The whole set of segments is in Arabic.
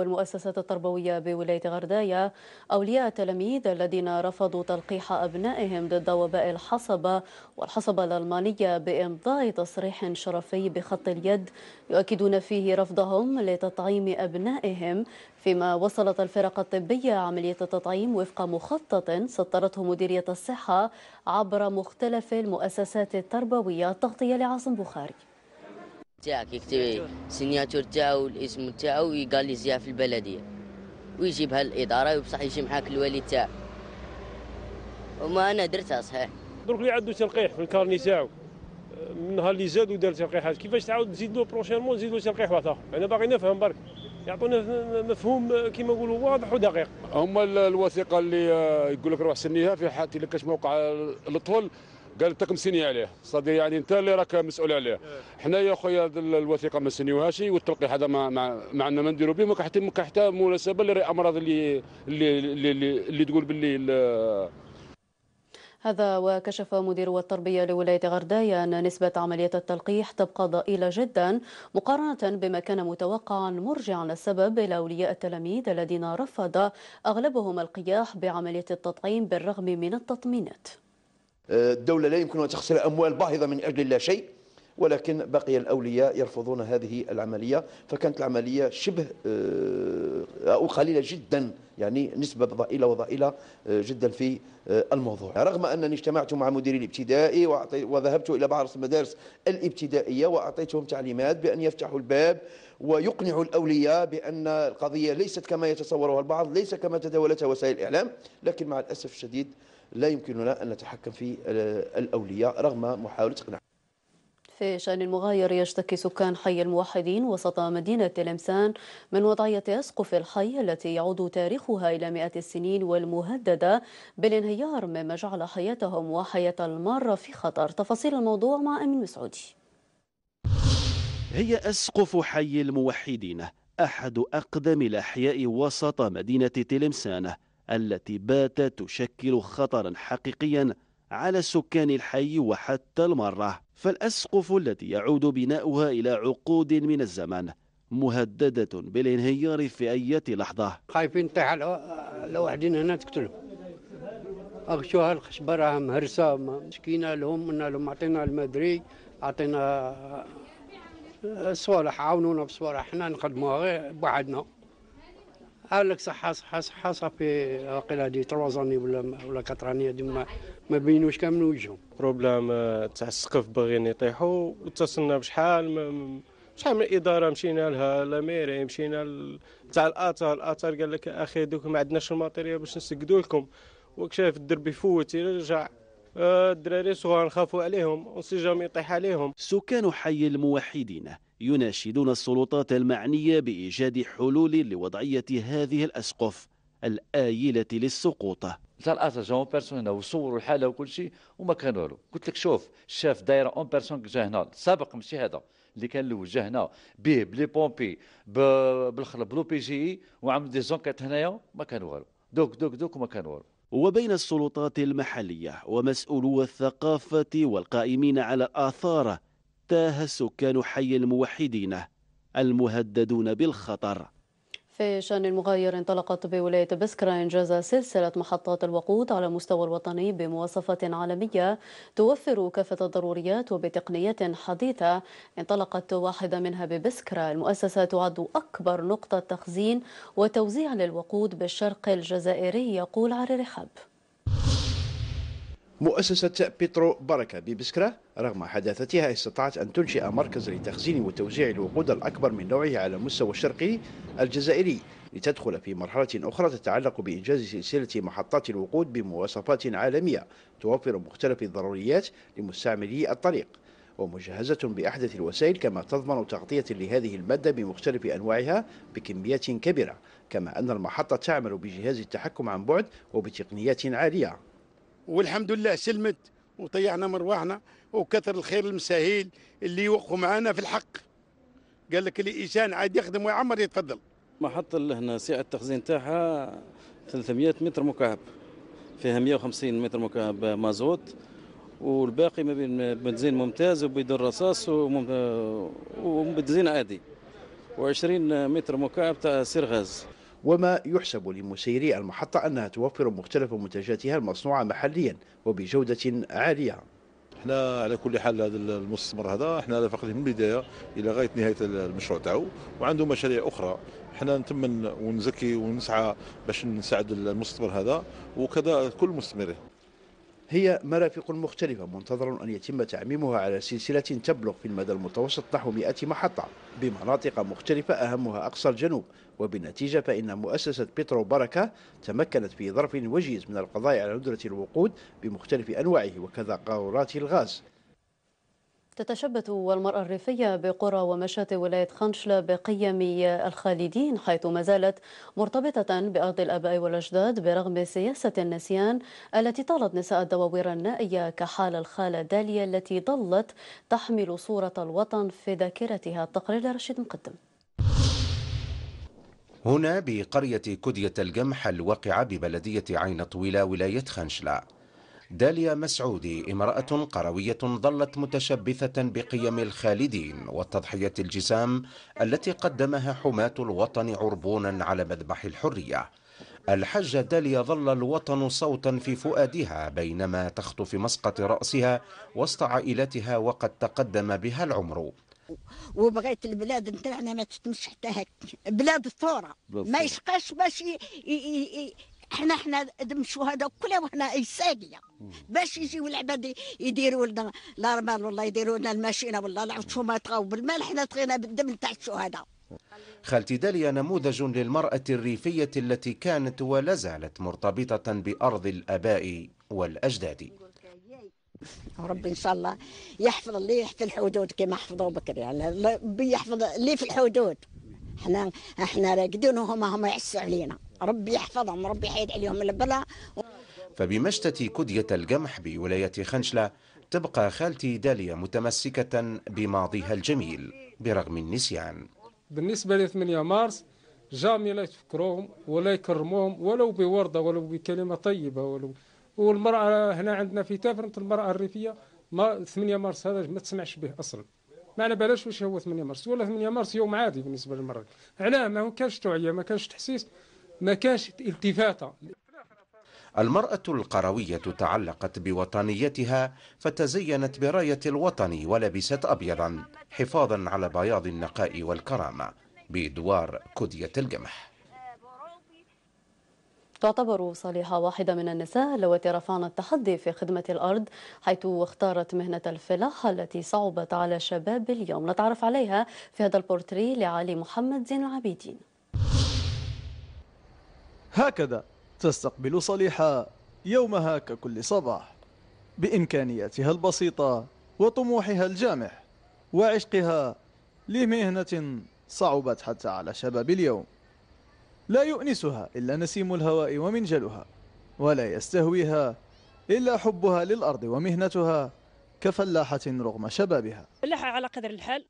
والمؤسسات التربوية بولاية غردايا أولياء التلاميذ الذين رفضوا تلقيح أبنائهم ضد وباء الحصبة والحصبة الألمانية بإمضاء تصريح شرفي بخط اليد يؤكدون فيه رفضهم لتطعيم أبنائهم فيما وصلت الفرق الطبية عملية التطعيم وفق مخطط سطرته مديرية الصحة عبر مختلف المؤسسات التربوية التغطية لعاصم بخاري تاعك يكتب السنياتور إيه؟ تاعو والاسم تاعو ويقال لي زيها في البلديه ويجيبها للاداره وبصح يجي معاك الوالد تاعو وما انا درتها صحيح درك اللي عنده تلقيح في الكارني تاعو من نهار اللي زاد ودار تلقيحات كيفاش تعاود تزيد له بروشيرمون تزيد له تلقيح واحد اخر انا باغي نفهم برك يعطونا مفهوم كما نقولوا واضح ودقيق هما الوثيقه اللي آه، يقول لك روح سنيها في حالتي اللي كانت موقع الأطفال قال انت مسني عليه صدي يعني انت اللي راك مسؤول عليه إيه. حنا يا خويا الوثيقه ما سنيوهاش والتلقيح هذا ما ما عندنا ما نديروا به حتى حتى مناسبه امراض اللي اللي اللي, اللي تقول باللي هذا وكشف مدير التربية لولاية غرداية أن نسبة عملية التلقيح تبقى ضئيلة جدا مقارنة بما كان متوقعا مرجعا السبب إلى أولياء التلاميذ الذين رفض أغلبهم القياح بعملية التطعيم بالرغم من التطمينات آه، الدولة لا يمكنها تخسر أموال باهظة من أجل لا شيء ولكن بقي الأولياء يرفضون هذه العملية فكانت العملية شبه آه، أو قليلة جدا يعني نسبة ضئيلة وضئيلة آه، جدا في آه، الموضوع رغم أنني اجتمعت مع مديري الابتدائي وذهبت إلى بعض المدارس الابتدائية وأعطيتهم تعليمات بأن يفتحوا الباب ويقنع الأولياء بأن القضية ليست كما يتصورها البعض ليس كما تداولتها وسائل الإعلام لكن مع الأسف الشديد لا يمكننا أن نتحكم في الأولياء رغم محاولة إقناعهم في شأن مغاير يشتكي سكان حي الموحدين وسط مدينة تلمسان من وضعية أسقف الحي التي يعود تاريخها إلى مئات السنين والمهددة بالانهيار مما جعل حياتهم وحياة المارة في خطر تفاصيل الموضوع مع أمين مسعودي هي أسقف حي الموحدين أحد أقدم الأحياء وسط مدينة تلمسان التي باتت تشكل خطرا حقيقيا على سكان الحي وحتى المرة فالأسقف التي يعود بناؤها إلى عقود من الزمن مهددة بالانهيار في أي لحظة خايفين تحت على واحدين هنا تقتلهم أغشوها الخشبة راها مهرسة مسكينة لهم قلنا لهم عطينا المدري عطينا آه، صوالح عاونونا بصوالح حنا نخدموها غير بوحدنا قال لك صحه صحه صحه صافي واقيلا هادي 3 زاني ولا ولا 4 اني هادي ما, ما بينوش كامل وجههم بروبلام آه، تاع السقف باغيين يطيحوا واتصلنا بشحال شحال من اداره مشينا لها لا ميري مشينا تاع الاثار الاثار قال لك اخي دوك ما عندناش الماتيريال باش نسقدوا لكم وكشاف الدرب يفوت يرجع آه، الدراري صغار نخافوا عليهم ونسي جامي يطيح عليهم سكان حي الموحدين يناشدون السلطات المعنية بإيجاد حلول لوضعية هذه الأسقف الآيلة للسقوط تاع اون بيرسون هنا وصوروا الحاله وكل شيء وما كان والو قلت لك شوف الشاف دايره اون بيرسون جا هنا السابق ماشي هذا اللي كان الاول جا هنا به بلي بومبي بالخرب بلو بي جي وعمل دي زونكيت هنايا ما كان والو دوك دوك دوك وما كان والو وبين السلطات المحليه ومسؤولو الثقافه والقائمين على اثاره تاه سكان حي الموحدين المهددون بالخطر في شأن المغاير انطلقت بولاية بسكرة إنجاز سلسلة محطات الوقود على مستوى الوطني بمواصفة عالمية توفر كافة الضروريات وبتقنيات حديثة انطلقت واحدة منها ببسكرة المؤسسة تعد أكبر نقطة تخزين وتوزيع للوقود بالشرق الجزائري يقول عري رحاب مؤسسة بيترو بركة ببسكرة رغم حداثتها استطاعت أن تنشئ مركز لتخزين وتوزيع الوقود الأكبر من نوعه على مستوى الشرقي الجزائري لتدخل في مرحلة أخرى تتعلق بإنجاز سلسلة محطات الوقود بمواصفات عالمية توفر مختلف الضروريات لمستعملي الطريق ومجهزة بأحدث الوسائل كما تضمن تغطية لهذه المادة بمختلف أنواعها بكميات كبيرة كما أن المحطة تعمل بجهاز التحكم عن بعد وبتقنيات عالية والحمد لله سلمت وطيعنا مرواحنا وكثر الخير المساهيل اللي وقفوا معنا في الحق قال لك الانسان عاد يخدم ويعمر يتفضل محطة لهنا سعة التخزين تاعها 300 متر مكعب فيها 150 متر مكعب مازوت والباقي ما بين بنزين ممتاز وبيدون رصاص وبنزين عادي و20 متر مكعب تاع سير غاز وما يحسب لمسيري المحطة أنها توفر مختلف منتجاتها المصنوعة محليا وبجودة عالية احنا على كل حال هذا المستثمر هذا احنا رافقناه من البدايه الى غايه نهايه المشروع تاعو وعنده مشاريع اخرى احنا نتمن ونزكي ونسعى باش نساعد المستثمر هذا وكذا كل مستمره هي مرافق مختلفة منتظر أن يتم تعميمها على سلسلة تبلغ في المدى المتوسط نحو 100 محطة بمناطق مختلفة أهمها أقصى الجنوب وبالنتيجة فإن مؤسسة بترو بركة تمكنت في ظرف وجيز من القضاء على ندرة الوقود بمختلف أنواعه وكذا قارورات الغاز تتشبث المرأة الريفية بقرى ومشات ولاية خنشلة بقيم الخالدين حيث ما زالت مرتبطة بأرض الآباء والأجداد برغم سياسة النسيان التي طالت نساء الدواوير النائية كحال الخالة داليا التي ظلت تحمل صورة الوطن في ذاكرتها التقرير رشيد مقدم هنا بقرية كدية القمح الواقعة ببلدية عين طويلة ولاية خنشلة داليا مسعودي امرأة قروية ظلت متشبثة بقيم الخالدين والتضحية الجسام التي قدمها حماة الوطن عربونا على مذبح الحرية الحجة داليا ظل الوطن صوتا في فؤادها بينما تخطف مسقط رأسها وسط عائلتها وقد تقدم بها العمر وبغيت البلاد نتاعنا ما تتمش حتى هيك بلاد الثوره ما يشقاش باش احنا احنا دمشوا هذا كله وحنا ساقيه باش يجيو العباد يديروا لنا الارمال والله يديروا لنا الماشينه والله العفش ما تغاو بالمال احنا طغينا بالدم تاع الشهداء خالتي داليا نموذج للمرأة الريفية التي كانت ولا زالت مرتبطة بأرض الآباء والأجداد ربي ان شاء الله يحفظ اللي في الحدود كما حفظوا بكري يعني ربي يحفظ اللي في الحدود احنا احنا راقدين وهما هما يعسوا علينا ربي يحفظهم ربي يحيد عليهم البلا فبمشتة كدية القمح بولاية خنشلة تبقى خالتي دالية متمسكة بماضيها الجميل برغم النسيان بالنسبة ل 8 مارس جامي لا يتفكروهم ولا يكرموهم ولو بوردة ولو بكلمة طيبة ولو والمرأة هنا عندنا في تافرة المرأة الريفية ما 8 مارس هذا ما تسمعش به أصلا ما على بلاش واش هو 8 مارس ولا 8 مارس يوم عادي بالنسبة للمرأة علاه ما كانش توعية ما كانش تحسيس ما كانش التفاته المرأة القروية تعلقت بوطنيتها فتزينت براية الوطن ولبست أبيضا حفاظا على بياض النقاء والكرامة بإدوار كدية القمح تعتبر صالحة واحدة من النساء اللواتي رفعن التحدي في خدمة الأرض حيث اختارت مهنة الفلاحة التي صعبت على شباب اليوم نتعرف عليها في هذا البورتري لعلي محمد زين العابدين هكذا تستقبل صليحة يومها ككل صباح بإمكانياتها البسيطة وطموحها الجامح وعشقها لمهنة صعبت حتى على شباب اليوم لا يؤنسها إلا نسيم الهواء ومنجلها ولا يستهويها إلا حبها للأرض ومهنتها كفلاحة رغم شبابها فلاحة على قدر الحال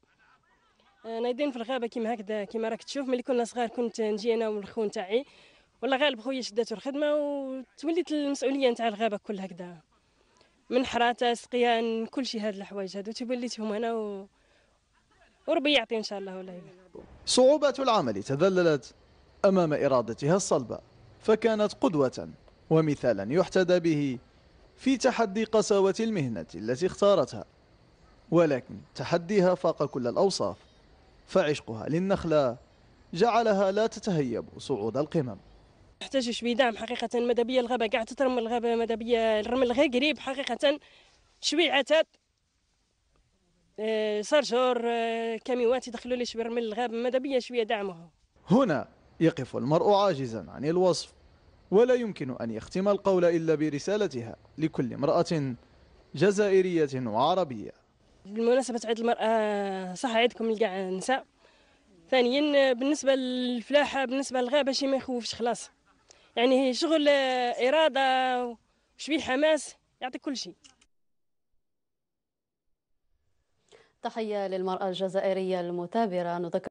آه، نايضين في الغابة كما هكذا كما راك تشوف ملي كنا صغار كنت نجي أنا والخو نتاعي والله غالب خويا شداتو الخدمه وتوليت المسؤوليه نتاع الغابه كل هكذا من حراته سقيان كل شيء هاد الحوايج هادو توليتهم انا و... وربي يعطي ان شاء الله ولا صعوبات العمل تذللت امام ارادتها الصلبه فكانت قدوه ومثالا يحتذى به في تحدي قساوه المهنه التي اختارتها ولكن تحديها فاق كل الاوصاف فعشقها للنخله جعلها لا تتهيب صعود القمم نحتاج شوي دعم حقيقه مدبية بيا الغابه قاعدة تترمى الغابه مدبية بيا الرمل غير قريب حقيقه شوي عتاد آه، صار جور آه، كاميوات يدخلوا لي شوي رمل الغابه مدبية بيا شويه دعمه هنا يقف المرء عاجزا عن الوصف ولا يمكن ان يختم القول الا برسالتها لكل امراه جزائريه وعربيه بمناسبه عيد المراه صح عيدكم لكاع النساء ثانيا بالنسبه للفلاحه بالنسبه للغابه شي ما يخوفش خلاص يعني شغل آه، اراده وشويه حماس يعطي كل شيء تحية للمرأة الجزائرية المثابرة نذكر